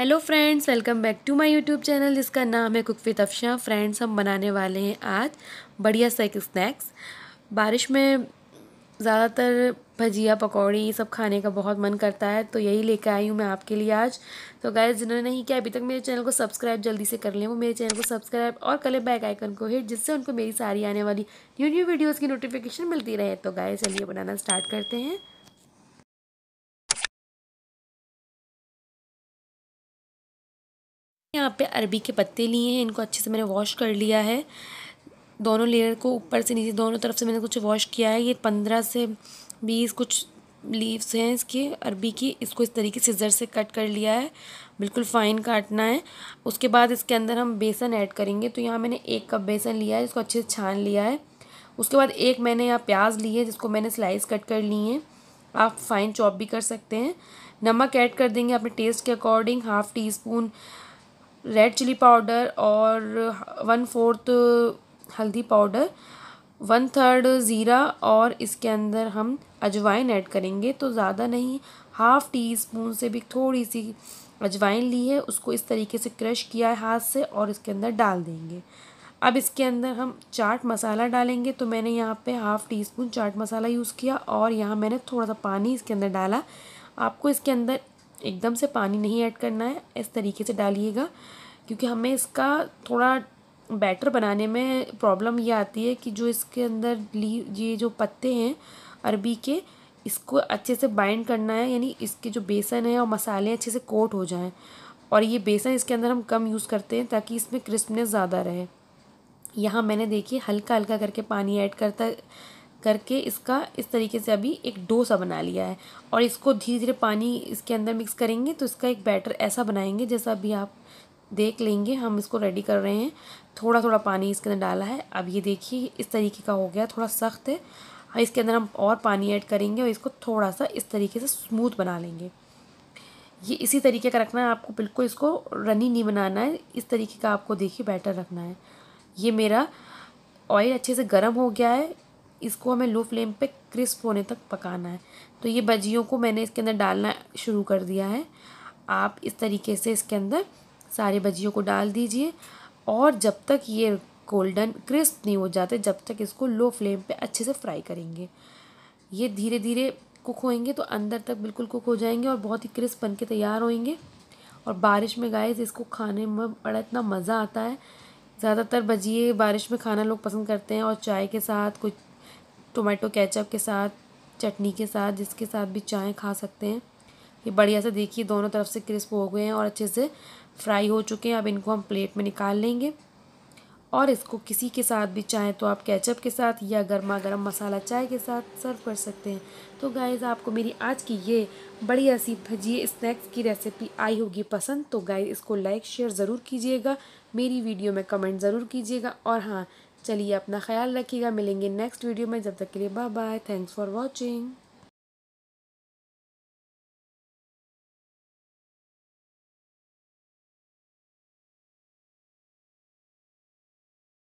hello friends welcome back to my YouTube channel जिसका नाम है कुक विद अफशा फ्रेंड्स हम बनाने वाले हैं आज बढ़िया सा एक स्नैक्स बारिश में ज़्यादातर भजिया पकौड़ी ये सब खाने का बहुत मन करता है तो यही लेकर आई हूँ मैं आपके लिए आज तो गाय जिन्होंने नहीं किया अभी तक मेरे चैनल को सब्सक्राइब जल्दी से कर लें वो मेरे चैनल को सब्सक्राइब और कलें बैक आइकन को हिट जिससे उनको मेरी सारी आने वाली न्यू न्यू वीडियोज़ की नोटिफिकेशन मिलती रहे तो गाय चलिए बनाना स्टार्ट करते हैं यहाँ पे अरबी के पत्ते लिए हैं इनको अच्छे से मैंने वॉश कर लिया है दोनों लेयर को ऊपर से नीचे दोनों तरफ से मैंने कुछ वॉश किया है ये पंद्रह से बीस कुछ लीव्स हैं इसके अरबी की इसको इस तरीके जर से कट कर लिया है बिल्कुल फ़ाइन काटना है उसके बाद इसके अंदर हम बेसन ऐड करेंगे तो यहाँ मैंने एक कप बेसन लिया है इसको अच्छे से छान लिया है उसके बाद एक मैंने यहाँ प्याज ली है जिसको मैंने स्लाइस कट कर ली है आप फाइन चॉप भी कर सकते हैं नमक ऐड कर देंगे अपने टेस्ट के according half teaspoon red chili powder और वन फोर्थ हल्दी पाउडर वन थर्ड ज़ीरा और इसके अंदर हम अजवाइन ऐड करेंगे तो ज़्यादा नहीं हाफ़ टी स्पून से भी थोड़ी सी अजवाइन ली है उसको इस तरीके से क्रश किया है हाथ से और इसके अंदर डाल देंगे अब इसके अंदर हम चाट मसाला डालेंगे तो मैंने यहाँ पे half teaspoon chaat masala use किया और यहाँ मैंने थोड़ा सा पानी इसके अंदर डाला आपको इसके अंदर एकदम से पानी नहीं ऐड करना है इस तरीके से डालिएगा क्योंकि हमें इसका थोड़ा बैटर बनाने में प्रॉब्लम ये आती है कि जो इसके अंदर ली ये जो पत्ते हैं अरबी के इसको अच्छे से बाइंड करना है यानी इसके जो बेसन है और मसाले अच्छे से कोट हो जाएं और ये बेसन इसके अंदर हम कम यूज़ करते हैं ताकि इसमें क्रिस्पनेस ज़्यादा रहे यहाँ मैंने देखिए हल्का हल्का करके पानी ऐड करता करके इसका इस तरीके से अभी एक डो सा बना लिया है और इसको धीरे धीरे पानी इसके अंदर मिक्स करेंगे तो इसका एक बैटर ऐसा बनाएंगे जैसा अभी आप देख लेंगे हम इसको रेडी कर रहे हैं थोड़ा थोड़ा पानी इसके अंदर डाला है अब ये देखिए इस तरीके का हो गया थोड़ा सख्त है हाँ, इसके अंदर हम और पानी ऐड करेंगे और इसको थोड़ा सा इस तरीके से स्मूथ बना लेंगे ये इसी तरीके का रखना है आपको बिल्कुल इसको रनी नहीं बनाना है इस तरीके का आपको देखिए बैटर रखना है ये मेरा ऑयल अच्छे से गर्म हो गया है इसको हमें लो फ्लेम पे क्रिस्प होने तक पकाना है तो ये भजियों को मैंने इसके अंदर डालना शुरू कर दिया है आप इस तरीके से इसके अंदर सारे भजियों को डाल दीजिए और जब तक ये गोल्डन क्रिस्प नहीं हो जाते जब तक इसको लो फ्लेम पे अच्छे से फ्राई करेंगे ये धीरे धीरे कुक होएंगे तो अंदर तक बिल्कुल कुक हो जाएंगे और बहुत ही क्रिस्प बन के तैयार होएंगे और बारिश में गाय इसको खाने में बड़ा इतना मज़ा आता है ज़्यादातर भजिए बारिश में खाना लोग पसंद करते हैं और चाय के साथ कुछ टोमेटो केचप के साथ चटनी के साथ जिसके साथ भी चाय खा सकते हैं ये बढ़िया से देखिए दोनों तरफ से क्रिस्प हो गए हैं और अच्छे से फ्राई हो चुके हैं अब इनको हम प्लेट में निकाल लेंगे और इसको किसी के साथ भी चाहें तो आप केचप के साथ या गर्मा गर्म मसाला चाय के साथ सर्व कर सकते हैं तो गाइज़ आपको मेरी आज की ये बढ़िया सी भजिए स्नैक्स की रेसिपी आई होगी पसंद तो गाइज़ इसको लाइक शेयर ज़रूर कीजिएगा मेरी वीडियो में कमेंट ज़रूर कीजिएगा और हाँ चलिए अपना ख्याल रखिएगा मिलेंगे नेक्स्ट वीडियो में जब तक के लिए bye bye thanks for watching